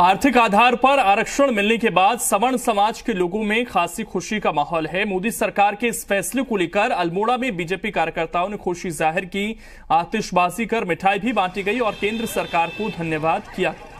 आर्थिक आधार पर आरक्षण मिलने के बाद सवर्ण समाज के लोगों में खासी खुशी का माहौल है मोदी सरकार के इस फैसले को लेकर अल्मोड़ा में बीजेपी कार्यकर्ताओं ने खुशी जाहिर की आतिशबाजी कर मिठाई भी बांटी गई और केंद्र सरकार को धन्यवाद किया